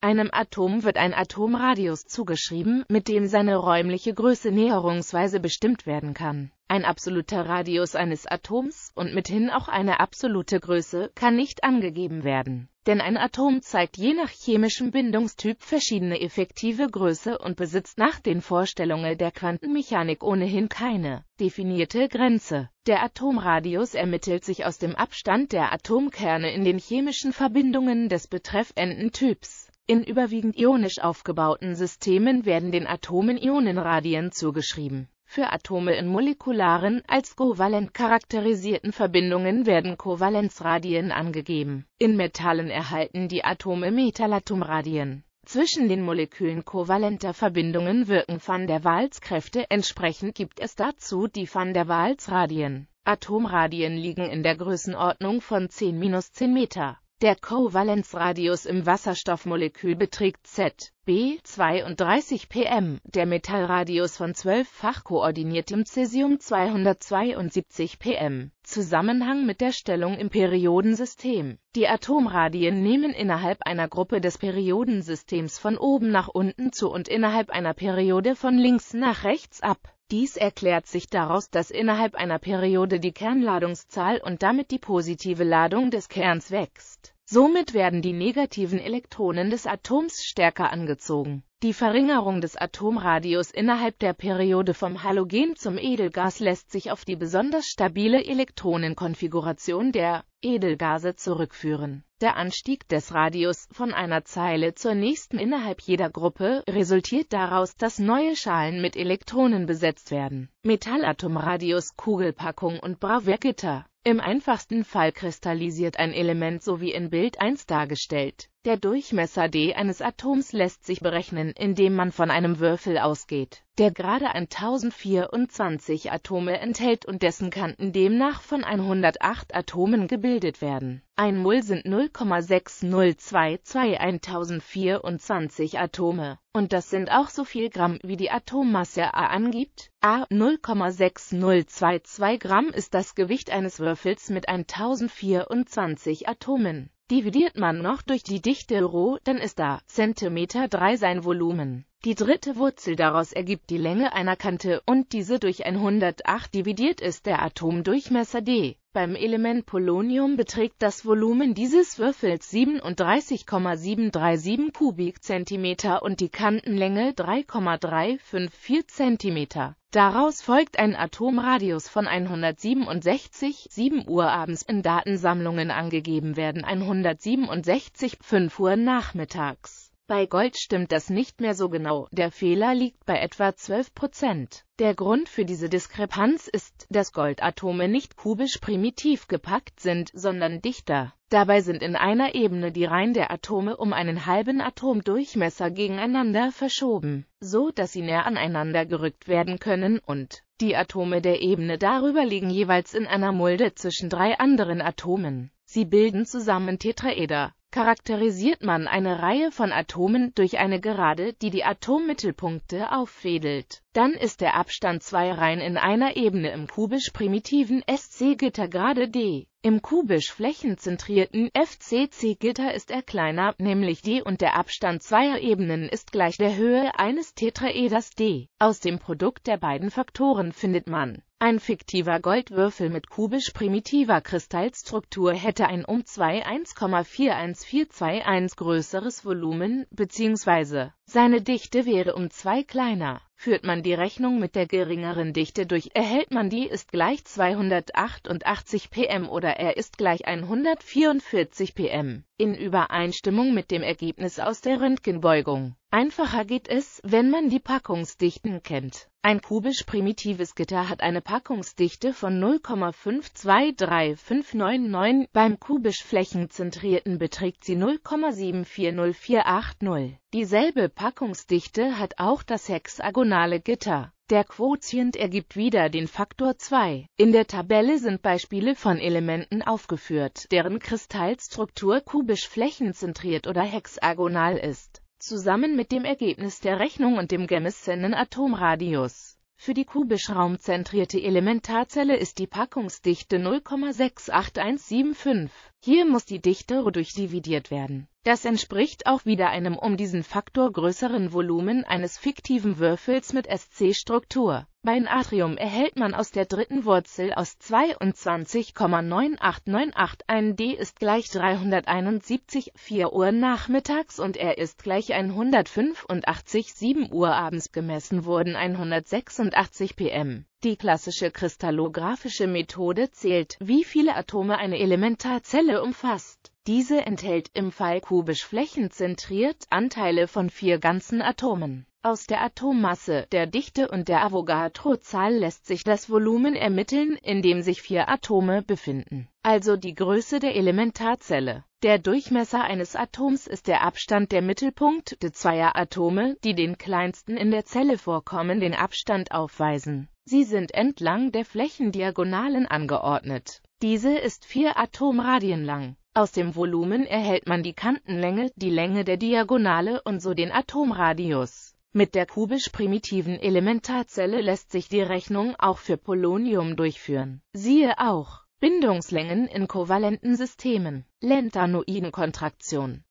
Einem Atom wird ein Atomradius zugeschrieben, mit dem seine räumliche Größe näherungsweise bestimmt werden kann. Ein absoluter Radius eines Atoms und mithin auch eine absolute Größe kann nicht angegeben werden, denn ein Atom zeigt je nach chemischem Bindungstyp verschiedene effektive Größe und besitzt nach den Vorstellungen der Quantenmechanik ohnehin keine definierte Grenze. Der Atomradius ermittelt sich aus dem Abstand der Atomkerne in den chemischen Verbindungen des betreffenden Typs in überwiegend ionisch aufgebauten Systemen werden den Atomen Ionenradien zugeschrieben. Für Atome in molekularen als kovalent charakterisierten Verbindungen werden Kovalenzradien angegeben. In Metallen erhalten die Atome Metallatomradien. Zwischen den Molekülen kovalenter Verbindungen wirken Van der Waals-Kräfte, entsprechend gibt es dazu die Van der Waals-Radien. Atomradien liegen in der Größenordnung von 10-10 Meter. Der Kovalenzradius im Wasserstoffmolekül beträgt Z, B 32 pm, der Metallradius von 12-fach koordiniertem Cäsium 272 pm. Zusammenhang mit der Stellung im Periodensystem. Die Atomradien nehmen innerhalb einer Gruppe des Periodensystems von oben nach unten zu und innerhalb einer Periode von links nach rechts ab dies erklärt sich daraus, dass innerhalb einer Periode die Kernladungszahl und damit die positive Ladung des Kerns wächst. Somit werden die negativen Elektronen des Atoms stärker angezogen. Die Verringerung des Atomradius innerhalb der Periode vom Halogen zum Edelgas lässt sich auf die besonders stabile Elektronenkonfiguration der Edelgase zurückführen. Der Anstieg des Radius von einer Zeile zur nächsten innerhalb jeder Gruppe resultiert daraus, dass neue Schalen mit Elektronen besetzt werden. Metallatomradius, Kugelpackung und Bravurgitter im einfachsten Fall kristallisiert ein Element so wie in Bild 1 dargestellt. Der Durchmesser d eines Atoms lässt sich berechnen, indem man von einem Würfel ausgeht, der gerade 1024 Atome enthält und dessen Kanten demnach von 108 Atomen gebildet werden. Ein Mull sind 0,6022 1024 Atome, und das sind auch so viel Gramm, wie die Atommasse A angibt. A 0,6022 Gramm ist das Gewicht eines Würfels mit 1024 Atomen. Dividiert man noch durch die Dichte ρ, dann ist da, Zentimeter 3 sein Volumen. Die dritte Wurzel daraus ergibt die Länge einer Kante und diese durch 108 dividiert ist der Atomdurchmesser d. Beim Element Polonium beträgt das Volumen dieses Würfels 37,737 Kubikzentimeter und die Kantenlänge 3,354 cm. Daraus folgt ein Atomradius von 167, 7 Uhr abends in Datensammlungen angegeben werden 167, 5 Uhr nachmittags. Bei Gold stimmt das nicht mehr so genau, der Fehler liegt bei etwa 12 Prozent. Der Grund für diese Diskrepanz ist, dass Goldatome nicht kubisch primitiv gepackt sind, sondern dichter. Dabei sind in einer Ebene die Reihen der Atome um einen halben Atomdurchmesser gegeneinander verschoben, so dass sie näher aneinander gerückt werden können und die Atome der Ebene darüber liegen jeweils in einer Mulde zwischen drei anderen Atomen. Sie bilden zusammen Tetraeder charakterisiert man eine Reihe von Atomen durch eine Gerade, die die Atommittelpunkte auffädelt. Dann ist der Abstand zwei Reihen in einer Ebene im kubisch-primitiven sc gitter gerade d. Im kubisch-flächenzentrierten FCC-Gitter ist er kleiner, nämlich d und der Abstand zweier Ebenen ist gleich der Höhe eines Tetraeders d. Aus dem Produkt der beiden Faktoren findet man ein fiktiver Goldwürfel mit kubisch-primitiver Kristallstruktur hätte ein um 2 1,41 1,421 größeres Volumen, bzw. seine Dichte wäre um 2 kleiner. Führt man die Rechnung mit der geringeren Dichte durch, erhält man die ist gleich 288 pm oder er ist gleich 144 pm, in Übereinstimmung mit dem Ergebnis aus der Röntgenbeugung. Einfacher geht es, wenn man die Packungsdichten kennt. Ein kubisch primitives Gitter hat eine Packungsdichte von 0,523599, beim kubisch flächenzentrierten beträgt sie 0,740480. Dieselbe Packungsdichte hat auch das hexagonale Gitter. Der Quotient ergibt wieder den Faktor 2. In der Tabelle sind Beispiele von Elementen aufgeführt, deren Kristallstruktur kubisch flächenzentriert oder hexagonal ist, zusammen mit dem Ergebnis der Rechnung und dem gemessenen Atomradius. Für die kubisch raumzentrierte Elementarzelle ist die Packungsdichte 0,68175. Hier muss die Dichte durchdividiert werden. Das entspricht auch wieder einem um diesen Faktor größeren Volumen eines fiktiven Würfels mit SC-Struktur. Bei Natrium erhält man aus der dritten Wurzel aus 22,9898 ein D ist gleich 371 4 Uhr nachmittags und R ist gleich 185 7 Uhr abends gemessen wurden 186 pm. Die klassische kristallographische Methode zählt, wie viele Atome eine Elementarzelle umfasst. Diese enthält im Fall kubisch flächenzentriert Anteile von vier ganzen Atomen. Aus der Atommasse, der Dichte und der Avogadro-Zahl lässt sich das Volumen ermitteln, in dem sich vier Atome befinden, also die Größe der Elementarzelle. Der Durchmesser eines Atoms ist der Abstand der Mittelpunkte zweier Atome, die den kleinsten in der Zelle vorkommen, den Abstand aufweisen. Sie sind entlang der Flächendiagonalen angeordnet. Diese ist vier Atomradien lang. Aus dem Volumen erhält man die Kantenlänge, die Länge der Diagonale und so den Atomradius. Mit der kubisch-primitiven Elementarzelle lässt sich die Rechnung auch für Polonium durchführen. Siehe auch Bindungslängen in kovalenten Systemen, Lentanoidenkontraktion.